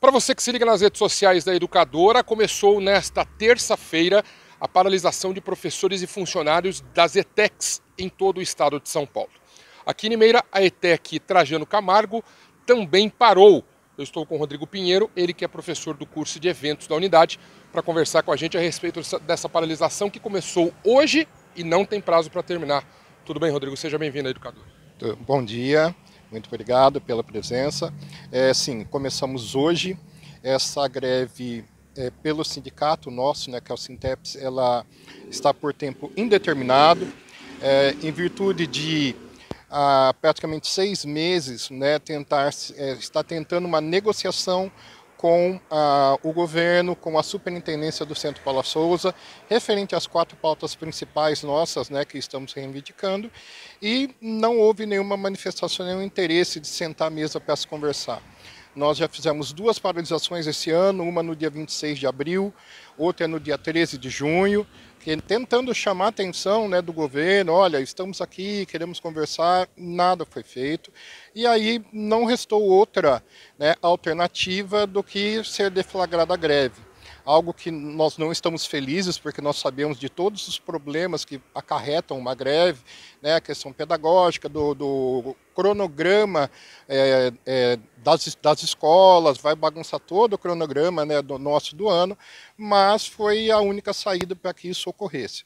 Para você que se liga nas redes sociais da educadora, começou nesta terça-feira a paralisação de professores e funcionários das ETECs em todo o estado de São Paulo. Aqui em Limeira, a ETEC Trajano Camargo também parou. Eu estou com o Rodrigo Pinheiro, ele que é professor do curso de eventos da unidade, para conversar com a gente a respeito dessa paralisação que começou hoje e não tem prazo para terminar. Tudo bem, Rodrigo? Seja bem-vindo à Educadora. Bom dia. Muito obrigado pela presença. É, sim, começamos hoje essa greve é, pelo sindicato nosso, né, que é o Sinteps, ela está por tempo indeterminado, é, em virtude de há praticamente seis meses, né, tentar, é, está tentando uma negociação com ah, o governo, com a superintendência do Centro Paula Souza, referente às quatro pautas principais nossas, né, que estamos reivindicando, e não houve nenhuma manifestação, nenhum interesse de sentar à mesa para se conversar. Nós já fizemos duas paralisações esse ano, uma no dia 26 de abril, outra no dia 13 de junho, tentando chamar a atenção né, do governo, olha, estamos aqui, queremos conversar, nada foi feito. E aí não restou outra né, alternativa do que ser deflagrada a greve algo que nós não estamos felizes, porque nós sabemos de todos os problemas que acarretam uma greve, né, a questão pedagógica, do, do cronograma é, é, das, das escolas, vai bagunçar todo o cronograma né, do nosso do ano, mas foi a única saída para que isso ocorresse.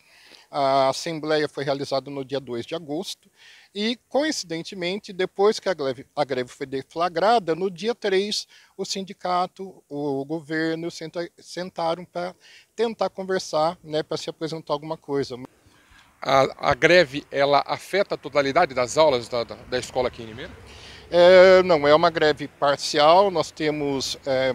A assembleia foi realizada no dia 2 de agosto e, coincidentemente, depois que a greve, a greve foi deflagrada, no dia 3, o sindicato, o governo senta, sentaram para tentar conversar, né, para se apresentar alguma coisa. A, a, greve ela afeta a totalidade das aulas da, da, da escola aqui em Limeira? É, não, é uma greve parcial. Nós temos é,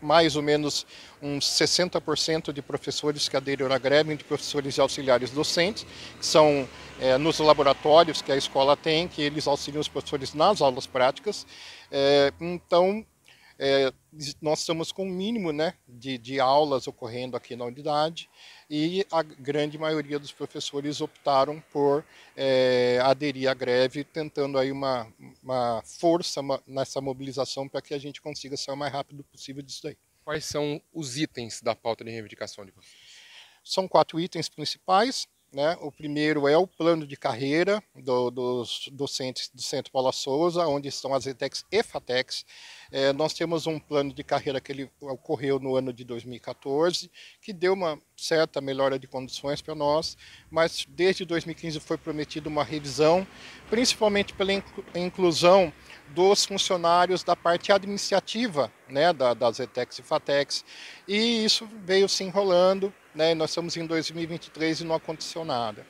mais ou menos uns 60% de professores que aderiram à greve, de professores e auxiliares docentes, que são é, nos laboratórios que a escola tem, que eles auxiliam os professores nas aulas práticas. É, então, é, nós estamos com um mínimo né, de, de aulas ocorrendo aqui na unidade e a grande maioria dos professores optaram por é, aderir à greve, tentando aí uma, uma força nessa mobilização para que a gente consiga sair o mais rápido possível disso daí. Quais são os itens da pauta de reivindicação de vocês? São quatro itens principais. Né? O primeiro é o plano de carreira do, dos docentes do Centro Paula Souza, onde estão as ETECs e FATECs. É, nós temos um plano de carreira que ele ocorreu no ano de 2014, que deu uma certa melhora de condições para nós, mas desde 2015 foi prometida uma revisão, principalmente pela inclusão dos funcionários da parte administrativa né, da, das ETECs e FATECs, e isso veio se enrolando né? Nós estamos em 2023 e não aconteceu nada.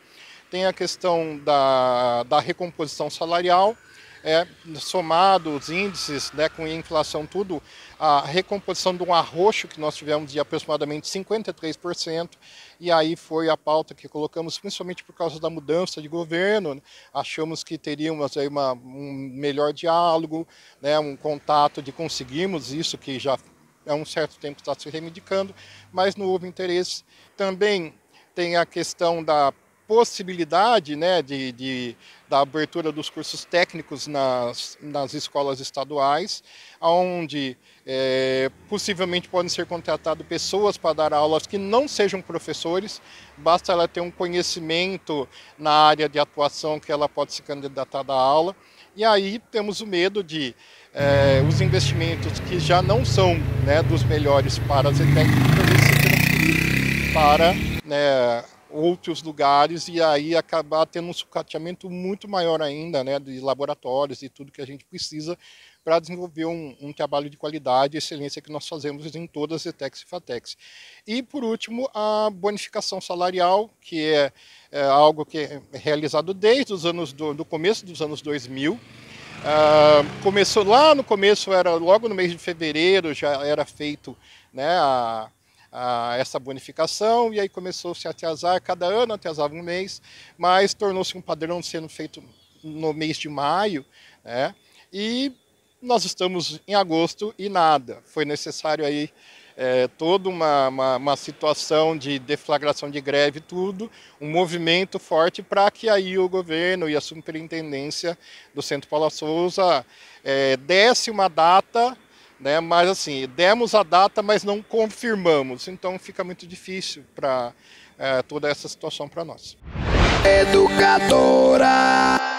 Tem a questão da, da recomposição salarial, é, somado os índices né, com inflação, tudo, a recomposição de um arroxo que nós tivemos de aproximadamente 53%, e aí foi a pauta que colocamos, principalmente por causa da mudança de governo. Né, achamos que teríamos aí uma, um melhor diálogo, né, um contato de conseguirmos isso que já há um certo tempo está se reivindicando, mas não houve interesse. Também tem a questão da possibilidade né, de, de, da abertura dos cursos técnicos nas, nas escolas estaduais, onde é, possivelmente podem ser contratadas pessoas para dar aulas que não sejam professores, basta ela ter um conhecimento na área de atuação que ela pode se candidatar da aula. E aí temos o medo de é, os investimentos que já não são né, dos melhores para as elétricas para né, outros lugares e aí acabar tendo um sucateamento muito maior ainda né, de laboratórios e tudo que a gente precisa para desenvolver um, um, trabalho de qualidade e excelência que nós fazemos em todas as ETEX e FATEX. E, por último, a bonificação salarial, que é, é algo que é realizado desde os anos do, do começo dos anos 2000, Uh, começou lá no começo, era logo no mês de fevereiro, já era feito né, a, a essa bonificação, e aí começou-se a atrasar, cada ano atrasava um mês, mas tornou-se um padrão sendo feito no mês de maio, né, e nós estamos em agosto e nada, foi necessário aí é, toda uma, uma, uma, situação de deflagração de greve, tudo, um movimento forte para que aí o governo e a superintendência do Centro Paula Souza é, desse uma data, né, mas assim, demos a data, mas não confirmamos, então fica muito difícil para é, toda essa situação para nós. Educadora!